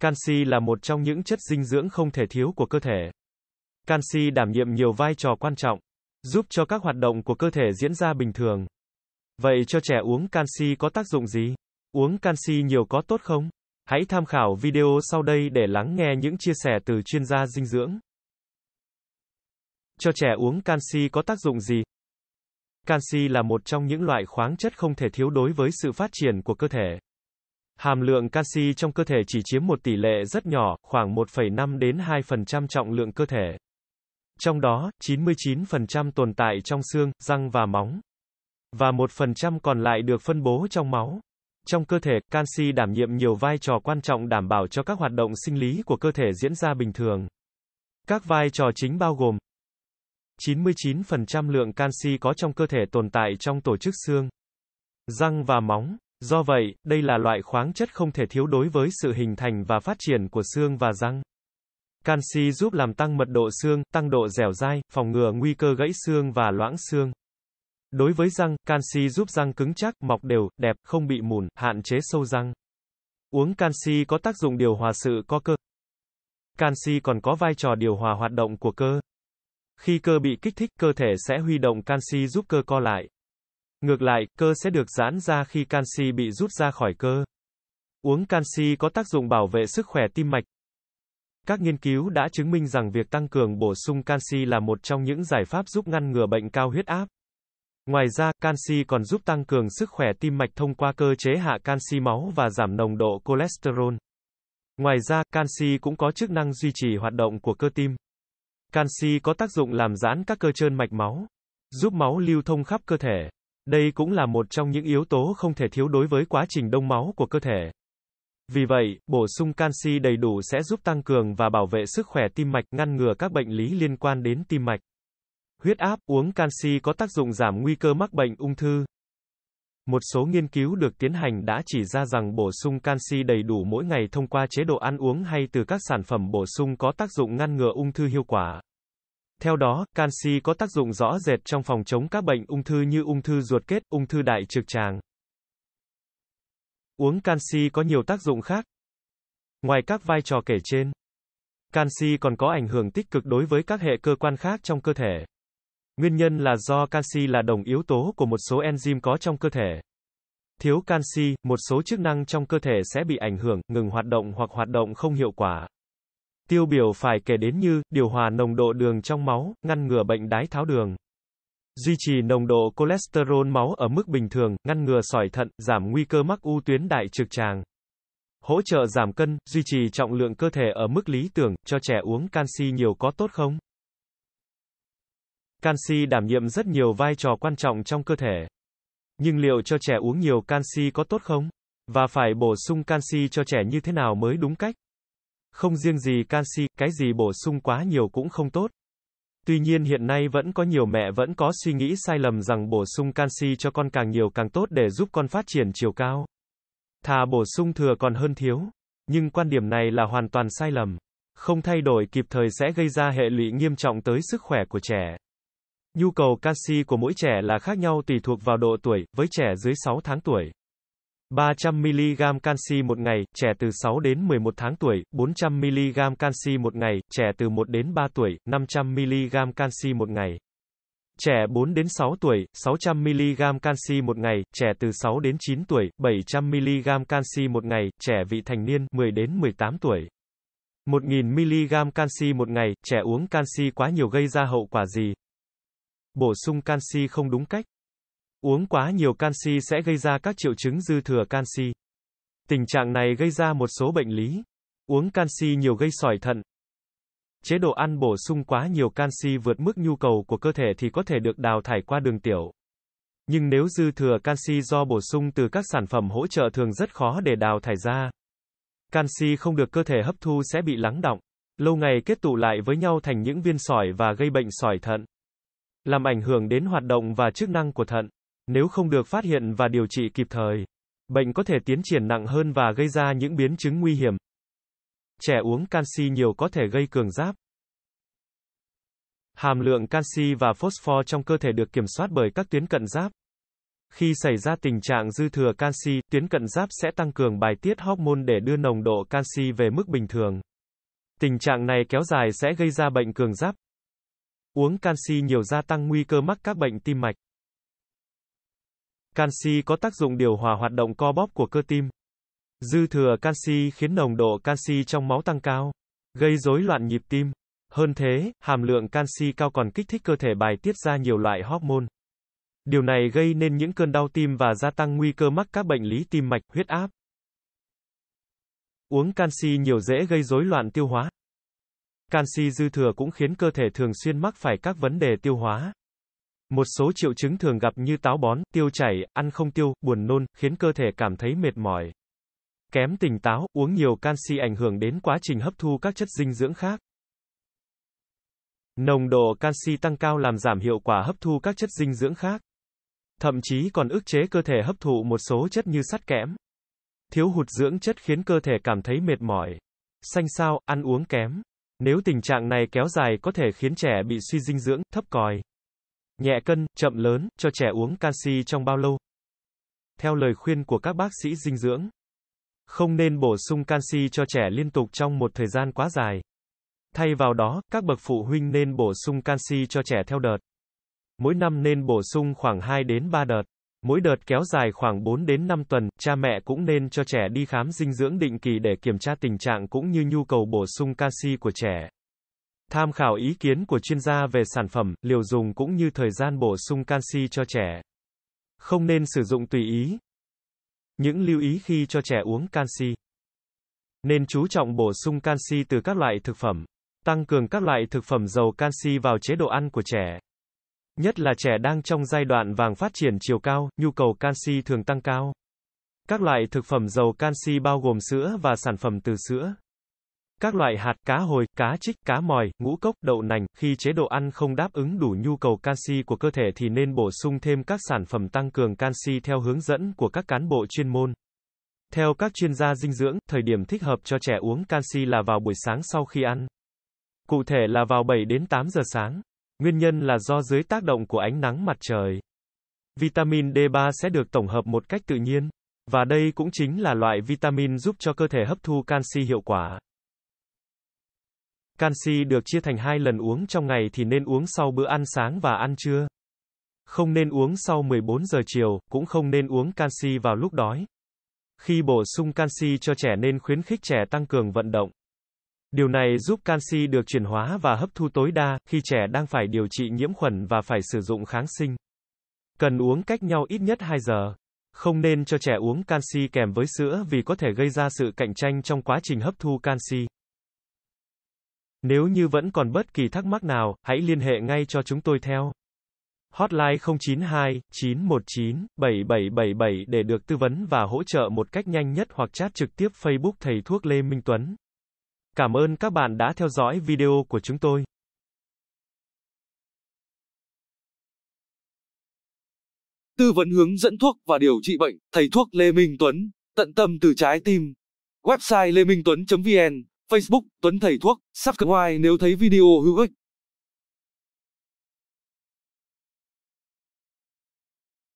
Canxi là một trong những chất dinh dưỡng không thể thiếu của cơ thể. Canxi đảm nhiệm nhiều vai trò quan trọng, giúp cho các hoạt động của cơ thể diễn ra bình thường. Vậy cho trẻ uống canxi có tác dụng gì? Uống canxi nhiều có tốt không? Hãy tham khảo video sau đây để lắng nghe những chia sẻ từ chuyên gia dinh dưỡng. Cho trẻ uống canxi có tác dụng gì? Canxi là một trong những loại khoáng chất không thể thiếu đối với sự phát triển của cơ thể. Hàm lượng canxi trong cơ thể chỉ chiếm một tỷ lệ rất nhỏ, khoảng 1,5 đến 2% trọng lượng cơ thể. Trong đó, 99% tồn tại trong xương, răng và móng. Và 1% còn lại được phân bố trong máu. Trong cơ thể, canxi đảm nhiệm nhiều vai trò quan trọng đảm bảo cho các hoạt động sinh lý của cơ thể diễn ra bình thường. Các vai trò chính bao gồm 99% lượng canxi có trong cơ thể tồn tại trong tổ chức xương, răng và móng. Do vậy, đây là loại khoáng chất không thể thiếu đối với sự hình thành và phát triển của xương và răng. Canxi giúp làm tăng mật độ xương, tăng độ dẻo dai, phòng ngừa nguy cơ gãy xương và loãng xương. Đối với răng, canxi giúp răng cứng chắc, mọc đều, đẹp, không bị mùn, hạn chế sâu răng. Uống canxi có tác dụng điều hòa sự co cơ. Canxi còn có vai trò điều hòa hoạt động của cơ. Khi cơ bị kích thích, cơ thể sẽ huy động canxi giúp cơ co lại. Ngược lại, cơ sẽ được giãn ra khi canxi bị rút ra khỏi cơ. Uống canxi có tác dụng bảo vệ sức khỏe tim mạch. Các nghiên cứu đã chứng minh rằng việc tăng cường bổ sung canxi là một trong những giải pháp giúp ngăn ngừa bệnh cao huyết áp. Ngoài ra, canxi còn giúp tăng cường sức khỏe tim mạch thông qua cơ chế hạ canxi máu và giảm nồng độ cholesterol. Ngoài ra, canxi cũng có chức năng duy trì hoạt động của cơ tim. Canxi có tác dụng làm giãn các cơ trơn mạch máu, giúp máu lưu thông khắp cơ thể. Đây cũng là một trong những yếu tố không thể thiếu đối với quá trình đông máu của cơ thể. Vì vậy, bổ sung canxi đầy đủ sẽ giúp tăng cường và bảo vệ sức khỏe tim mạch, ngăn ngừa các bệnh lý liên quan đến tim mạch. Huyết áp, uống canxi có tác dụng giảm nguy cơ mắc bệnh ung thư. Một số nghiên cứu được tiến hành đã chỉ ra rằng bổ sung canxi đầy đủ mỗi ngày thông qua chế độ ăn uống hay từ các sản phẩm bổ sung có tác dụng ngăn ngừa ung thư hiệu quả. Theo đó, canxi có tác dụng rõ rệt trong phòng chống các bệnh ung thư như ung thư ruột kết, ung thư đại trực tràng. Uống canxi có nhiều tác dụng khác. Ngoài các vai trò kể trên, canxi còn có ảnh hưởng tích cực đối với các hệ cơ quan khác trong cơ thể. Nguyên nhân là do canxi là đồng yếu tố của một số enzyme có trong cơ thể. Thiếu canxi, một số chức năng trong cơ thể sẽ bị ảnh hưởng, ngừng hoạt động hoặc hoạt động không hiệu quả. Tiêu biểu phải kể đến như, điều hòa nồng độ đường trong máu, ngăn ngừa bệnh đái tháo đường. Duy trì nồng độ cholesterol máu ở mức bình thường, ngăn ngừa sỏi thận, giảm nguy cơ mắc u tuyến đại trực tràng. Hỗ trợ giảm cân, duy trì trọng lượng cơ thể ở mức lý tưởng, cho trẻ uống canxi nhiều có tốt không? Canxi đảm nhiệm rất nhiều vai trò quan trọng trong cơ thể. Nhưng liệu cho trẻ uống nhiều canxi có tốt không? Và phải bổ sung canxi cho trẻ như thế nào mới đúng cách? Không riêng gì canxi, cái gì bổ sung quá nhiều cũng không tốt. Tuy nhiên hiện nay vẫn có nhiều mẹ vẫn có suy nghĩ sai lầm rằng bổ sung canxi cho con càng nhiều càng tốt để giúp con phát triển chiều cao. Thà bổ sung thừa còn hơn thiếu. Nhưng quan điểm này là hoàn toàn sai lầm. Không thay đổi kịp thời sẽ gây ra hệ lụy nghiêm trọng tới sức khỏe của trẻ. Nhu cầu canxi của mỗi trẻ là khác nhau tùy thuộc vào độ tuổi, với trẻ dưới 6 tháng tuổi. 300mg canxi một ngày, trẻ từ 6 đến 11 tháng tuổi, 400mg canxi một ngày, trẻ từ 1 đến 3 tuổi, 500mg canxi một ngày. Trẻ 4 đến 6 tuổi, 600mg canxi một ngày, trẻ từ 6 đến 9 tuổi, 700mg canxi một ngày, trẻ vị thành niên 10 đến 18 tuổi. 1000mg canxi một ngày, trẻ uống canxi quá nhiều gây ra hậu quả gì? Bổ sung canxi không đúng cách. Uống quá nhiều canxi sẽ gây ra các triệu chứng dư thừa canxi. Tình trạng này gây ra một số bệnh lý. Uống canxi nhiều gây sỏi thận. Chế độ ăn bổ sung quá nhiều canxi vượt mức nhu cầu của cơ thể thì có thể được đào thải qua đường tiểu. Nhưng nếu dư thừa canxi do bổ sung từ các sản phẩm hỗ trợ thường rất khó để đào thải ra. Canxi không được cơ thể hấp thu sẽ bị lắng động, lâu ngày kết tụ lại với nhau thành những viên sỏi và gây bệnh sỏi thận làm ảnh hưởng đến hoạt động và chức năng của thận. Nếu không được phát hiện và điều trị kịp thời, bệnh có thể tiến triển nặng hơn và gây ra những biến chứng nguy hiểm. Trẻ uống canxi nhiều có thể gây cường giáp. Hàm lượng canxi và phosphor trong cơ thể được kiểm soát bởi các tuyến cận giáp. Khi xảy ra tình trạng dư thừa canxi, tuyến cận giáp sẽ tăng cường bài tiết hormone để đưa nồng độ canxi về mức bình thường. Tình trạng này kéo dài sẽ gây ra bệnh cường giáp, Uống canxi nhiều gia tăng nguy cơ mắc các bệnh tim mạch. Canxi có tác dụng điều hòa hoạt động co bóp của cơ tim. Dư thừa canxi khiến nồng độ canxi trong máu tăng cao, gây rối loạn nhịp tim. Hơn thế, hàm lượng canxi cao còn kích thích cơ thể bài tiết ra nhiều loại hormone. Điều này gây nên những cơn đau tim và gia tăng nguy cơ mắc các bệnh lý tim mạch, huyết áp. Uống canxi nhiều dễ gây rối loạn tiêu hóa. Canxi dư thừa cũng khiến cơ thể thường xuyên mắc phải các vấn đề tiêu hóa. Một số triệu chứng thường gặp như táo bón, tiêu chảy, ăn không tiêu, buồn nôn, khiến cơ thể cảm thấy mệt mỏi. Kém tỉnh táo, uống nhiều canxi ảnh hưởng đến quá trình hấp thu các chất dinh dưỡng khác. Nồng độ canxi tăng cao làm giảm hiệu quả hấp thu các chất dinh dưỡng khác. Thậm chí còn ức chế cơ thể hấp thụ một số chất như sắt kẽm. Thiếu hụt dưỡng chất khiến cơ thể cảm thấy mệt mỏi. Xanh xao, ăn uống kém. Nếu tình trạng này kéo dài có thể khiến trẻ bị suy dinh dưỡng, thấp còi, nhẹ cân, chậm lớn, cho trẻ uống canxi trong bao lâu? Theo lời khuyên của các bác sĩ dinh dưỡng, không nên bổ sung canxi cho trẻ liên tục trong một thời gian quá dài. Thay vào đó, các bậc phụ huynh nên bổ sung canxi cho trẻ theo đợt. Mỗi năm nên bổ sung khoảng 2 đến 3 đợt. Mỗi đợt kéo dài khoảng 4 đến 5 tuần, cha mẹ cũng nên cho trẻ đi khám dinh dưỡng định kỳ để kiểm tra tình trạng cũng như nhu cầu bổ sung canxi của trẻ. Tham khảo ý kiến của chuyên gia về sản phẩm, liều dùng cũng như thời gian bổ sung canxi cho trẻ. Không nên sử dụng tùy ý. Những lưu ý khi cho trẻ uống canxi. Nên chú trọng bổ sung canxi từ các loại thực phẩm. Tăng cường các loại thực phẩm giàu canxi vào chế độ ăn của trẻ. Nhất là trẻ đang trong giai đoạn vàng phát triển chiều cao, nhu cầu canxi thường tăng cao. Các loại thực phẩm giàu canxi bao gồm sữa và sản phẩm từ sữa. Các loại hạt, cá hồi, cá trích, cá mòi, ngũ cốc, đậu nành, khi chế độ ăn không đáp ứng đủ nhu cầu canxi của cơ thể thì nên bổ sung thêm các sản phẩm tăng cường canxi theo hướng dẫn của các cán bộ chuyên môn. Theo các chuyên gia dinh dưỡng, thời điểm thích hợp cho trẻ uống canxi là vào buổi sáng sau khi ăn. Cụ thể là vào 7 đến 8 giờ sáng. Nguyên nhân là do dưới tác động của ánh nắng mặt trời. Vitamin D3 sẽ được tổng hợp một cách tự nhiên. Và đây cũng chính là loại vitamin giúp cho cơ thể hấp thu canxi hiệu quả. Canxi được chia thành hai lần uống trong ngày thì nên uống sau bữa ăn sáng và ăn trưa. Không nên uống sau 14 giờ chiều, cũng không nên uống canxi vào lúc đói. Khi bổ sung canxi cho trẻ nên khuyến khích trẻ tăng cường vận động. Điều này giúp canxi được chuyển hóa và hấp thu tối đa khi trẻ đang phải điều trị nhiễm khuẩn và phải sử dụng kháng sinh. Cần uống cách nhau ít nhất 2 giờ. Không nên cho trẻ uống canxi kèm với sữa vì có thể gây ra sự cạnh tranh trong quá trình hấp thu canxi. Nếu như vẫn còn bất kỳ thắc mắc nào, hãy liên hệ ngay cho chúng tôi theo hotline 092 919 7777 để được tư vấn và hỗ trợ một cách nhanh nhất hoặc chat trực tiếp Facebook thầy thuốc Lê Minh Tuấn. Cảm ơn các bạn đã theo dõi video của chúng tôi. Tư vấn hướng dẫn thuốc và điều trị bệnh, thầy thuốc Lê Minh Tuấn, tận tâm từ trái tim. Website lemingtuấn.vn, Facebook Tuấn Thầy Thuốc, subscribe nếu thấy video hữu ích.